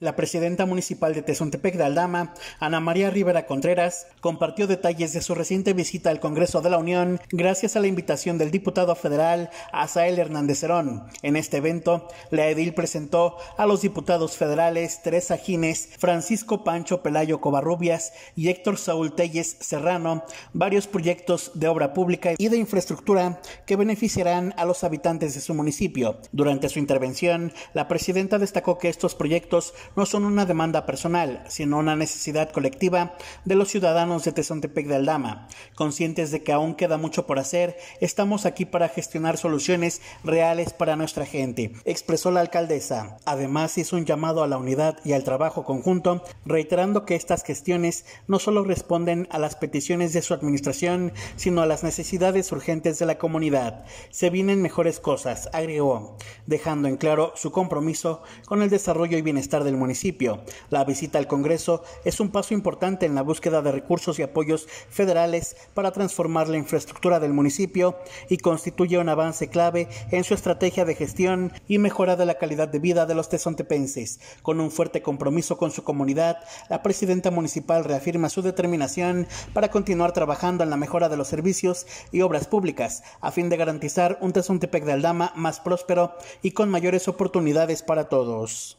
La presidenta municipal de Tezontepec de Aldama, Ana María Rivera Contreras, compartió detalles de su reciente visita al Congreso de la Unión gracias a la invitación del diputado federal Azael Hernández Cerón. En este evento, la edil presentó a los diputados federales Teresa Gines, Francisco Pancho Pelayo Covarrubias y Héctor Saúl Telles Serrano varios proyectos de obra pública y de infraestructura que beneficiarán a los habitantes de su municipio. Durante su intervención, la presidenta destacó que estos proyectos no son una demanda personal, sino una necesidad colectiva de los ciudadanos de Tezontepec de Aldama. Conscientes de que aún queda mucho por hacer, estamos aquí para gestionar soluciones reales para nuestra gente, expresó la alcaldesa. Además, hizo un llamado a la unidad y al trabajo conjunto, reiterando que estas gestiones no solo responden a las peticiones de su administración, sino a las necesidades urgentes de la comunidad. Se vienen mejores cosas, agregó, dejando en claro su compromiso con el desarrollo y bienestar del municipio. La visita al Congreso es un paso importante en la búsqueda de recursos y apoyos federales para transformar la infraestructura del municipio y constituye un avance clave en su estrategia de gestión y mejora de la calidad de vida de los tesontepenses. Con un fuerte compromiso con su comunidad, la presidenta municipal reafirma su determinación para continuar trabajando en la mejora de los servicios y obras públicas, a fin de garantizar un Tesontepec de Aldama más próspero y con mayores oportunidades para todos.